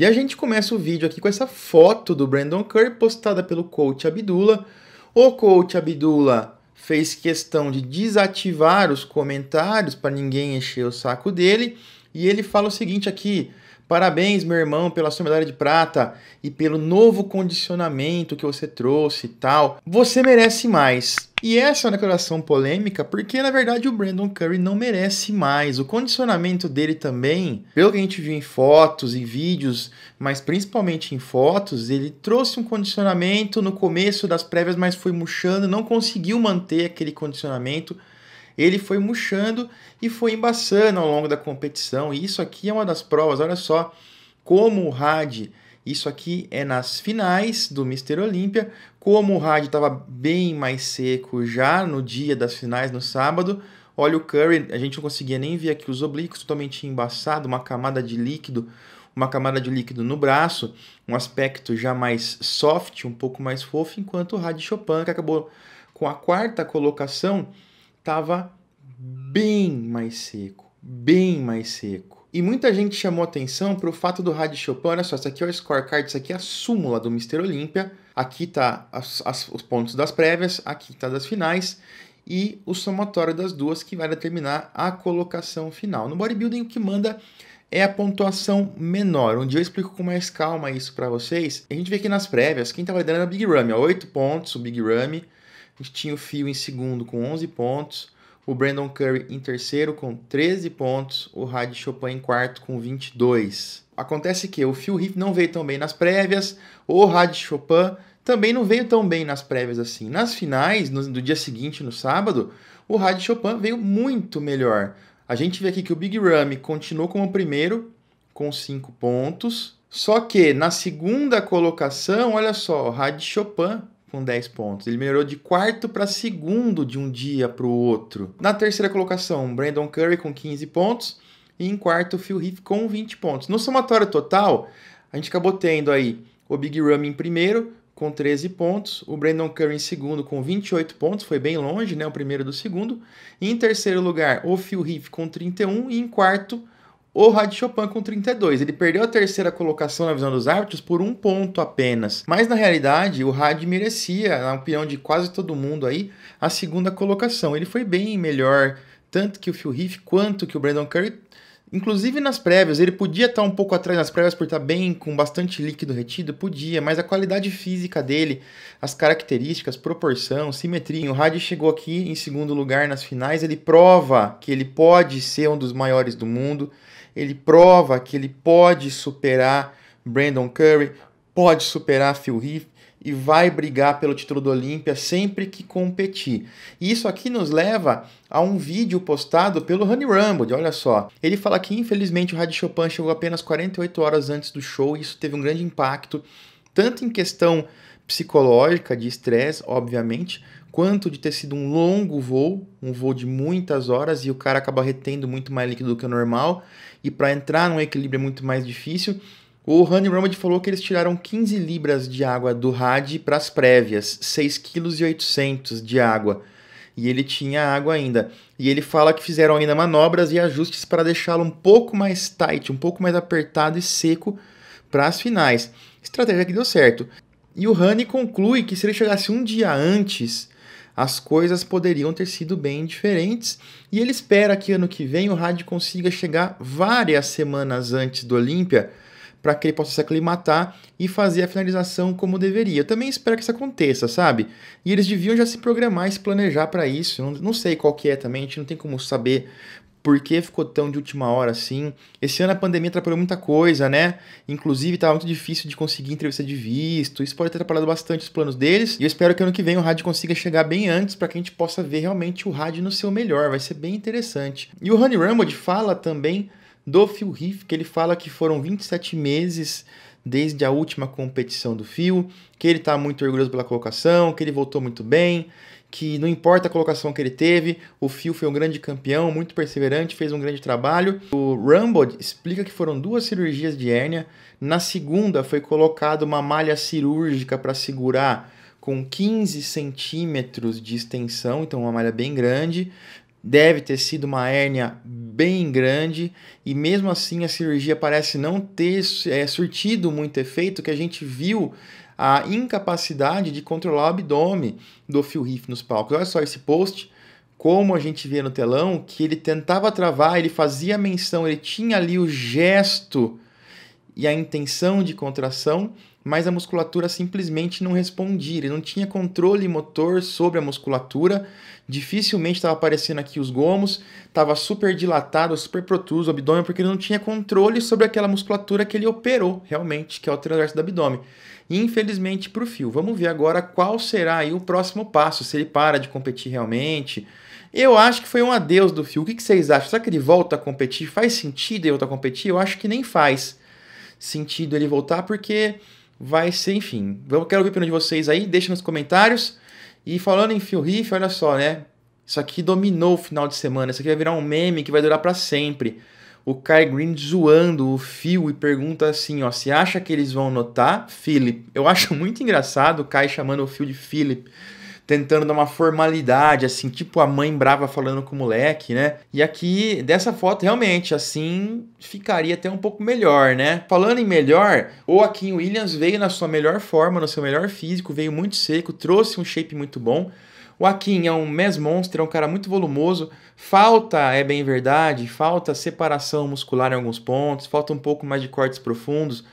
E a gente começa o vídeo aqui com essa foto do Brandon Curry postada pelo coach Abdullah. O coach Abdullah fez questão de desativar os comentários para ninguém encher o saco dele. E ele fala o seguinte aqui: Parabéns, meu irmão, pela sua medalha de prata e pelo novo condicionamento que você trouxe e tal. Você merece mais. E essa é uma declaração polêmica porque, na verdade, o Brandon Curry não merece mais. O condicionamento dele também, pelo que a gente viu em fotos, em vídeos, mas principalmente em fotos, ele trouxe um condicionamento no começo das prévias, mas foi murchando, não conseguiu manter aquele condicionamento ele foi murchando e foi embaçando ao longo da competição. E isso aqui é uma das provas, olha só como o Had, isso aqui é nas finais do Mister Olímpia, como o Had estava bem mais seco já no dia das finais, no sábado, olha o Curry, a gente não conseguia nem ver aqui os oblíquos, totalmente embaçado, uma camada de líquido, uma camada de líquido no braço, um aspecto já mais soft, um pouco mais fofo, enquanto o Had Chopin, que acabou com a quarta colocação, estava bem mais seco, bem mais seco. E muita gente chamou atenção para o fato do rádio Chopin, olha só, isso aqui é o scorecard, isso aqui é a súmula do Mister Olímpia, aqui tá as, as, os pontos das prévias, aqui tá das finais, e o somatório das duas que vai determinar a colocação final. No bodybuilding, o que manda é a pontuação menor. Um dia eu explico com mais calma isso para vocês. A gente vê aqui nas prévias, quem tá liderando é o Big Ramy, 8 pontos o Big Ramy, a gente tinha o Fio em segundo com 11 pontos, o Brandon Curry em terceiro com 13 pontos, o Rad Chopin em quarto com 22. Acontece que o Phil Heath não veio tão bem nas prévias, o Rad Chopin também não veio tão bem nas prévias assim. Nas finais, no, do dia seguinte, no sábado, o Rad Chopin veio muito melhor. A gente vê aqui que o Big Ramy continuou como primeiro, com 5 pontos. Só que na segunda colocação, olha só, o Rad Chopin com 10 pontos. Ele melhorou de quarto para segundo de um dia para o outro. Na terceira colocação, Brandon Curry com 15 pontos. E em quarto, Phil Heath com 20 pontos. No somatório total, a gente acabou tendo aí o Big Rum em primeiro com 13 pontos, o Brandon Curry em segundo com 28 pontos, foi bem longe, né, o primeiro do segundo. E em terceiro lugar, o Phil Heath com 31 e em quarto, o Rad Chopin com 32. Ele perdeu a terceira colocação na visão dos árbitros por um ponto apenas. Mas na realidade, o Rad merecia, na opinião de quase todo mundo aí, a segunda colocação. Ele foi bem melhor, tanto que o Phil Heath quanto que o Brandon Curry. Inclusive nas prévias, ele podia estar um pouco atrás nas prévias por estar bem com bastante líquido retido, podia, mas a qualidade física dele, as características, proporção, simetria. O Hadi chegou aqui em segundo lugar nas finais, ele prova que ele pode ser um dos maiores do mundo ele prova que ele pode superar Brandon Curry, pode superar Phil Heath e vai brigar pelo título do Olímpia sempre que competir. E isso aqui nos leva a um vídeo postado pelo Honey Rumble, olha só. Ele fala que infelizmente o Rádio Chopin chegou apenas 48 horas antes do show e isso teve um grande impacto, tanto em questão psicológica, de estresse, obviamente, quanto de ter sido um longo voo, um voo de muitas horas e o cara acaba retendo muito mais líquido do que o normal e para entrar num equilíbrio é muito mais difícil. O Honey Romad falou que eles tiraram 15 libras de água do RAD para as prévias, 6,8 kg de água. E ele tinha água ainda. E ele fala que fizeram ainda manobras e ajustes para deixá-lo um pouco mais tight, um pouco mais apertado e seco para as finais. Estratégia que deu certo. E o Honey conclui que se ele chegasse um dia antes, as coisas poderiam ter sido bem diferentes. E ele espera que ano que vem o Rádio consiga chegar várias semanas antes do Olímpia para que ele possa se aclimatar e fazer a finalização como deveria. Eu também espero que isso aconteça, sabe? E eles deviam já se programar e se planejar para isso. Não, não, sei qual que é também, a gente não tem como saber por que ficou tão de última hora assim. Esse ano a pandemia atrapalhou muita coisa, né? Inclusive estava muito difícil de conseguir entrevista de visto. Isso pode ter atrapalhado bastante os planos deles. E eu espero que ano que vem o rádio consiga chegar bem antes para que a gente possa ver realmente o rádio no seu melhor. Vai ser bem interessante. E o Honey Rambo fala também do Phil riff que ele fala que foram 27 meses desde a última competição do Fio, que ele está muito orgulhoso pela colocação, que ele voltou muito bem, que não importa a colocação que ele teve, o Fio foi um grande campeão, muito perseverante, fez um grande trabalho. O Rumble explica que foram duas cirurgias de hérnia. Na segunda foi colocada uma malha cirúrgica para segurar com 15 centímetros de extensão, então uma malha bem grande. Deve ter sido uma hérnia bem grande e mesmo assim a cirurgia parece não ter é, surtido muito efeito, que a gente viu a incapacidade de controlar o abdômen do Phil Heath nos palcos. Olha só esse post, como a gente via no telão, que ele tentava travar, ele fazia menção, ele tinha ali o gesto e a intenção de contração, mas a musculatura simplesmente não respondia, ele não tinha controle motor sobre a musculatura, dificilmente estava aparecendo aqui os gomos, estava super dilatado, super protuso o abdômen, porque ele não tinha controle sobre aquela musculatura que ele operou realmente, que é o transverso do abdômen. Infelizmente para o fio. Vamos ver agora qual será o próximo passo, se ele para de competir realmente. Eu acho que foi um adeus do fio. O que vocês acham? Será que ele volta a competir? Faz sentido ele voltar a competir? Eu acho que nem faz sentido ele voltar, porque vai ser, enfim. Eu quero ouvir a opinião de vocês aí, deixa nos comentários. E falando em Phil Riff, olha só, né? Isso aqui dominou o final de semana. Isso aqui vai virar um meme que vai durar para sempre. O Kai Green zoando o Phil e pergunta assim, ó, se acha que eles vão notar Philip? Eu acho muito engraçado o Kai chamando o Phil de Philip tentando dar uma formalidade, assim, tipo a mãe brava falando com o moleque, né? E aqui, dessa foto, realmente, assim, ficaria até um pouco melhor, né? Falando em melhor, o Joaquim Williams veio na sua melhor forma, no seu melhor físico, veio muito seco, trouxe um shape muito bom. O Joaquim é um mes monster, é um cara muito volumoso. Falta, é bem verdade, falta separação muscular em alguns pontos, falta um pouco mais de cortes profundos.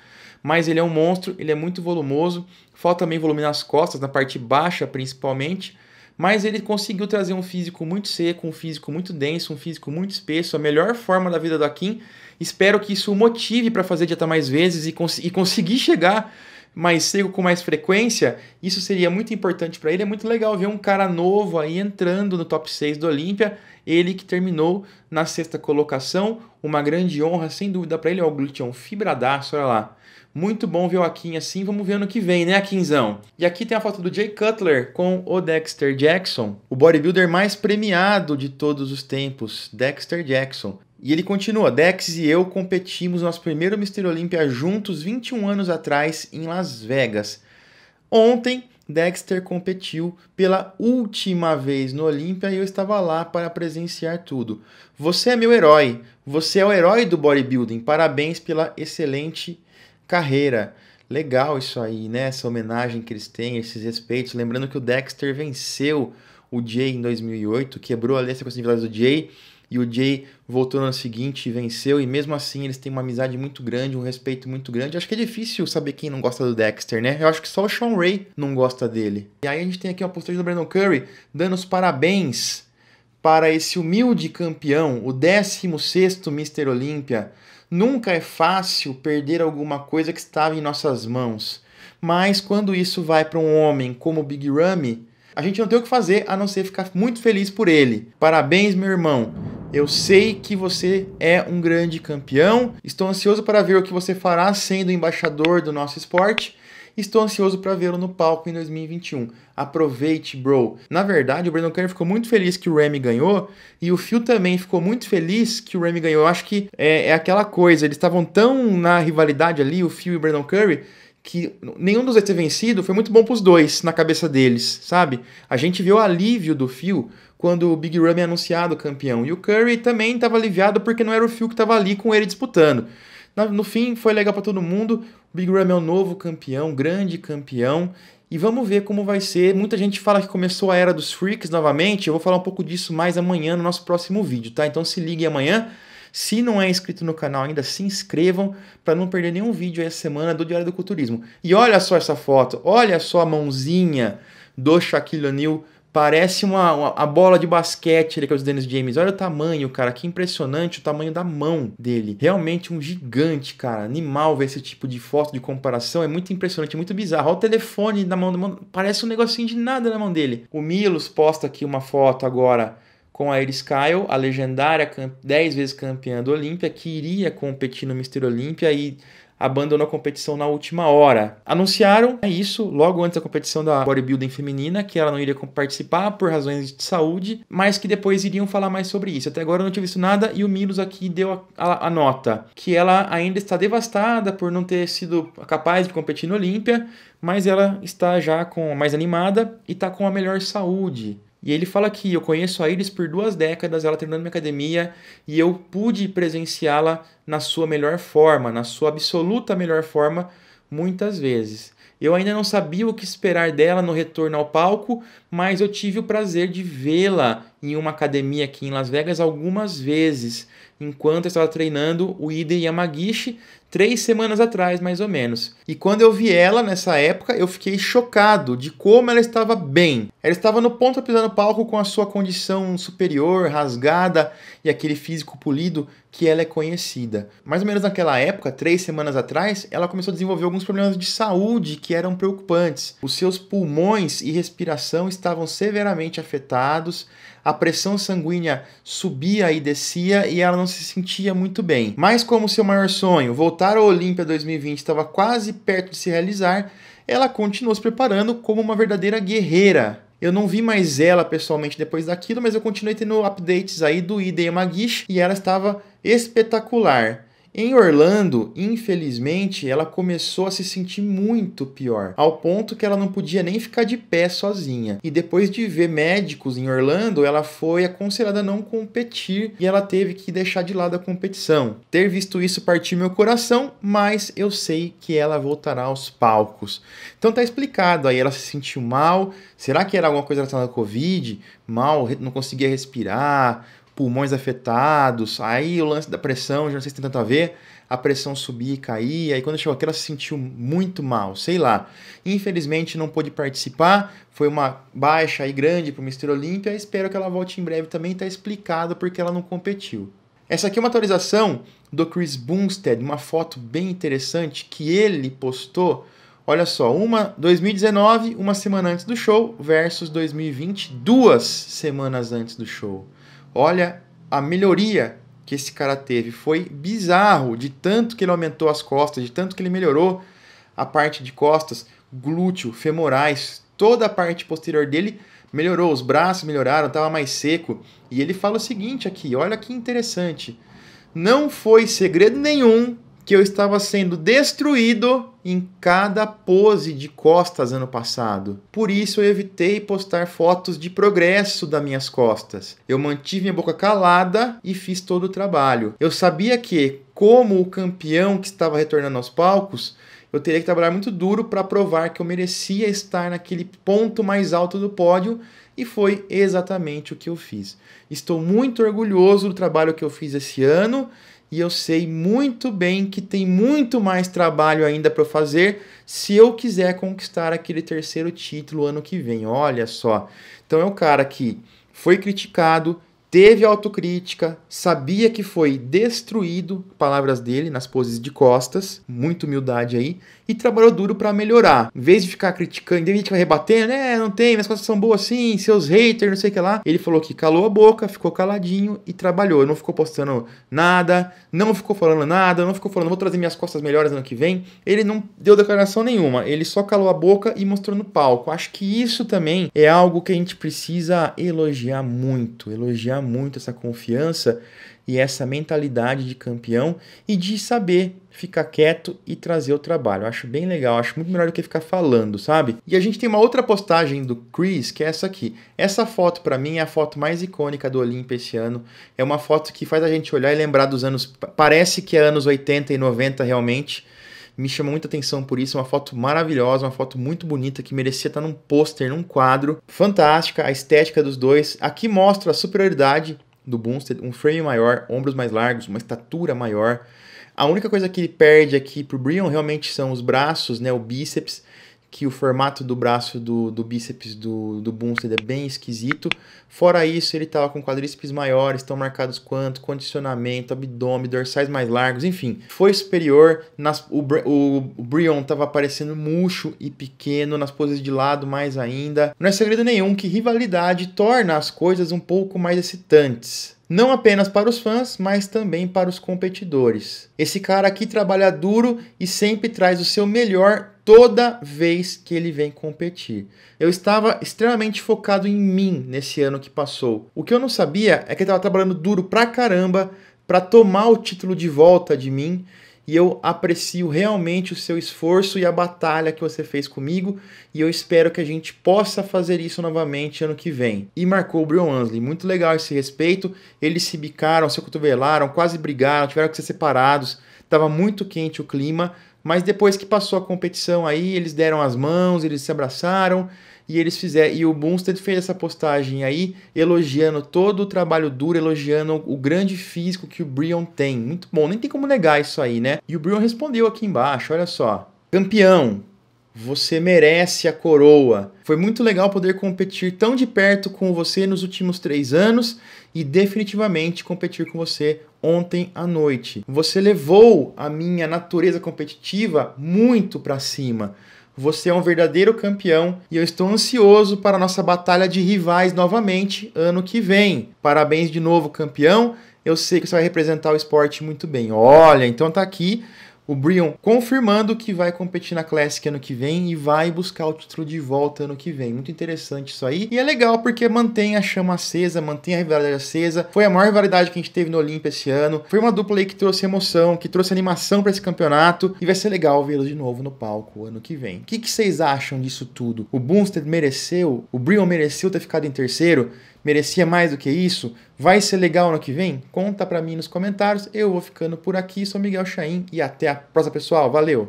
Mas ele é um monstro, ele é muito volumoso, falta também volume nas costas, na parte baixa principalmente, mas ele conseguiu trazer um físico muito seco, um físico muito denso, um físico muito espesso, a melhor forma da vida do Akin. Espero que isso o motive para fazer dieta mais vezes e, cons e conseguir chegar mais seco com mais frequência. Isso seria muito importante para ele. É muito legal ver um cara novo aí entrando no top 6 do Olímpia. Ele que terminou na sexta colocação, uma grande honra, sem dúvida, para ele. Ó, o glúteo é fibradaço, olha lá muito bom ver o Akin assim. Vamos ver ano que vem, né, Akinzão? E aqui tem a foto do Jay Cutler com o Dexter Jackson, o bodybuilder mais premiado de todos os tempos, Dexter Jackson. E ele continua: Dex e eu competimos nosso primeiro Mister Olímpia juntos 21 anos atrás em Las Vegas. Ontem, Dexter competiu pela última vez no Olímpia e eu estava lá para presenciar tudo. Você é meu herói. Você é o herói do bodybuilding. Parabéns pela excelente carreira. Legal isso aí, né? Essa homenagem que eles têm, esses respeitos. Lembrando que o Dexter venceu o Jay em 2008, quebrou a lista com as individuais do Jay, e o Jay voltou no ano seguinte e venceu, e mesmo assim eles têm uma amizade muito grande, um respeito muito grande. acho que é difícil saber quem não gosta do Dexter, né? Eu acho que só o Sean Ray não gosta dele. E aí a gente tem aqui uma postagem do Brandon Curry dando os parabéns para esse humilde campeão, o 16º Mr. Olímpia, Nunca é fácil perder alguma coisa que estava em nossas mãos. Mas quando isso vai para um homem como Big Ramy, a gente não tem o que fazer a não ser ficar muito feliz por ele. Parabéns, meu irmão. Eu sei que você é um grande campeão. Estou ansioso para ver o que você fará sendo embaixador do nosso esporte. Estou ansioso para vê-lo no palco em 2021. Aproveite, bro. Na verdade, o Brandon Curry ficou muito feliz que o Remy ganhou e o Phil também ficou muito feliz que o Remy ganhou. Eu acho que é, é aquela coisa, eles estavam tão na rivalidade ali, o Phil e o Brandon Curry, que nenhum dos dois ter vencido foi muito bom para os dois na cabeça deles, sabe? A gente viu o alívio do Phil quando o Big Rum é anunciado campeão e o Curry também estava aliviado porque não era o Phil que estava ali com ele disputando. No fim, foi legal para todo mundo. Big Ram é o novo campeão, grande campeão. E vamos ver como vai ser. Muita gente fala que começou a era dos freaks novamente. Eu vou falar um pouco disso mais amanhã no nosso próximo vídeo, tá? Então se ligue amanhã. Se não é inscrito no canal ainda, se inscrevam para não perder nenhum vídeo essa semana do Diário do Culturismo. E olha só essa foto, olha só a mãozinha do Shaquille O'Neal Parece uma, uma a bola de basquete ali que é o Dennis James. Olha o tamanho, cara. Que impressionante o tamanho da mão dele. Realmente um gigante, cara. Animal ver esse tipo de foto de comparação. É muito impressionante, muito bizarro. Olha o telefone na mão do Parece um negocinho de nada na mão dele. O Milos posta aqui uma foto agora com a Iris Kyle, a legendária 10 vezes campeã do Olímpia, que iria competir no Mister Olímpia e abandonou a competição na última hora. Anunciaram é isso logo antes da competição da bodybuilding feminina, que ela não iria participar por razões de saúde, mas que depois iriam falar mais sobre isso. Até agora eu não tinha visto nada e o Milos aqui deu a, a, a nota que ela ainda está devastada por não ter sido capaz de competir no Olímpia, mas ela está já com mais animada e está com a melhor saúde. E ele fala que eu conheço a Iris por duas décadas, ela treinando minha academia e eu pude presenciá-la na sua melhor forma, na sua absoluta melhor forma, muitas vezes. Eu ainda não sabia o que esperar dela no retorno ao palco, mas eu tive o prazer de vê-la em uma academia aqui em Las Vegas algumas vezes, enquanto eu estava treinando o Ide Yamagishi, três semanas atrás, mais ou menos. E quando eu vi ela nessa época, eu fiquei chocado de como ela estava bem. Ela estava no ponto de pisar no palco com a sua condição superior, rasgada e aquele físico polido que ela é conhecida. Mais ou menos naquela época, três semanas atrás, ela começou a desenvolver alguns problemas de saúde que eram preocupantes. Os seus pulmões e respiração estavam severamente afetados, a pressão sanguínea subia e descia e ela não se sentia muito bem. Mas como seu maior sonho, voltar ao Olímpia 2020, estava quase perto de se realizar, ela continuou se preparando como uma verdadeira guerreira. Eu não vi mais ela pessoalmente depois daquilo, mas eu continuei tendo updates aí do Ida Yamagishi e ela estava espetacular. Em Orlando, infelizmente, ela começou a se sentir muito pior, ao ponto que ela não podia nem ficar de pé sozinha. E depois de ver médicos em Orlando, ela foi aconselhada a não competir e ela teve que deixar de lado a competição. Ter visto isso partir meu coração, mas eu sei que ela voltará aos palcos. Então tá explicado aí, ela se sentiu mal. Será que era alguma coisa relacionada à Covid? Mal, não conseguia respirar, pulmões afetados, aí o lance da pressão, já não sei se tem tanto a ver, a pressão subia e caía, aí quando chegou aqui ela se sentiu muito mal, sei lá. Infelizmente não pôde participar, foi uma baixa aí grande para o Mister Olímpia, espero que ela volte em breve também, está explicado porque ela não competiu. Essa aqui é uma atualização do Chris Bumstead, uma foto bem interessante que ele postou Olha só, uma 2019, uma semana antes do show, versus 2020, duas semanas antes do show. Olha a melhoria que esse cara teve. Foi bizarro de tanto que ele aumentou as costas, de tanto que ele melhorou a parte de costas, glúteo, femorais, toda a parte posterior dele melhorou. Os braços melhoraram, estava mais seco. E ele fala o seguinte aqui: olha que interessante. Não foi segredo nenhum que eu estava sendo destruído em cada pose de costas ano passado. Por isso eu evitei postar fotos de progresso das minhas costas. Eu mantive minha boca calada e fiz todo o trabalho. Eu sabia que, como o campeão que estava retornando aos palcos, eu teria que trabalhar muito duro para provar que eu merecia estar naquele ponto mais alto do pódio e foi exatamente o que eu fiz. Estou muito orgulhoso do trabalho que eu fiz esse ano e eu sei muito bem que tem muito mais trabalho ainda para fazer se eu quiser conquistar aquele terceiro título ano que vem. Olha só. Então é um cara que foi criticado, teve autocrítica, sabia que foi destruído, palavras dele, nas poses de costas, muita humildade aí, e trabalhou duro para melhorar. Em vez de ficar criticando, em vez de ficar rebatendo, né, não tem, minhas costas são boas assim, seus haters, não sei o que lá, ele falou que calou a boca, ficou caladinho e trabalhou. Não ficou postando nada, não ficou falando nada, não ficou falando, vou trazer minhas costas melhores ano que vem. Ele não deu declaração nenhuma, ele só calou a boca e mostrou no palco. Acho que isso também é algo que a gente precisa elogiar muito, elogiar muito essa confiança e essa mentalidade de campeão e de saber ficar quieto e trazer o trabalho. Eu acho bem legal, acho muito melhor do que ficar falando, sabe? E a gente tem uma outra postagem do Chris, que é essa aqui. Essa foto para mim é a foto mais icônica do Olimpo esse ano. É uma foto que faz a gente olhar e lembrar dos anos, parece que é anos 80 e 90 realmente me chamou muita atenção por isso. É uma foto maravilhosa, uma foto muito bonita que merecia estar num pôster, num quadro. Fantástica a estética dos dois. Aqui mostra a superioridade do Boomstead, um frame maior, ombros mais largos, uma estatura maior. A única coisa que ele perde aqui pro Brion realmente são os braços, né, o bíceps que o formato do braço do, do bíceps do, do Bumstead é bem esquisito. Fora isso, ele estava tá com quadríceps maiores, estão marcados quanto, condicionamento, abdômen, dorsais mais largos, enfim. Foi superior, nas, o, o, o Brion estava aparecendo murcho e pequeno, nas poses de lado mais ainda. Não é segredo nenhum que rivalidade torna as coisas um pouco mais excitantes não apenas para os fãs, mas também para os competidores. Esse cara aqui trabalha duro e sempre traz o seu melhor toda vez que ele vem competir. Eu estava extremamente focado em mim nesse ano que passou. O que eu não sabia é que eu estava trabalhando duro pra caramba para tomar o título de volta de mim e eu aprecio realmente o seu esforço e a batalha que você fez comigo e eu espero que a gente possa fazer isso novamente ano que vem. E marcou o Brian Ansley, muito legal esse respeito, eles se bicaram, se cotovelaram, quase brigaram, tiveram que ser separados, estava muito quente o clima, mas depois que passou a competição aí, eles deram as mãos, eles se abraçaram e eles fizeram e o Bumstead fez essa postagem aí elogiando todo o trabalho duro, elogiando o grande físico que o Brion tem. Muito bom, nem tem como negar isso aí, né? E o Brion respondeu aqui embaixo, olha só. Campeão, você merece a coroa. Foi muito legal poder competir tão de perto com você nos últimos três anos e definitivamente competir com você ontem à noite. Você levou a minha natureza competitiva muito para cima. Você é um verdadeiro campeão e eu estou ansioso para nossa batalha de rivais novamente ano que vem. Parabéns de novo, campeão. Eu sei que você vai representar o esporte muito bem. Olha, então tá aqui o Brion confirmando que vai competir na Classic ano que vem e vai buscar o título de volta ano que vem. Muito interessante isso aí. E é legal porque mantém a chama acesa, mantém a rivalidade acesa. Foi a maior rivalidade que a gente teve no Olympia esse ano. Foi uma dupla aí que trouxe emoção, que trouxe animação para esse campeonato e vai ser legal vê-los de novo no palco ano que vem. O que, que vocês acham disso tudo? O Boomstead mereceu? O Brion mereceu ter ficado em terceiro? merecia mais do que isso? Vai ser legal ano que vem? Conta para mim nos comentários. Eu vou ficando por aqui, sou Miguel Chaim e até a próxima, pessoal. Valeu!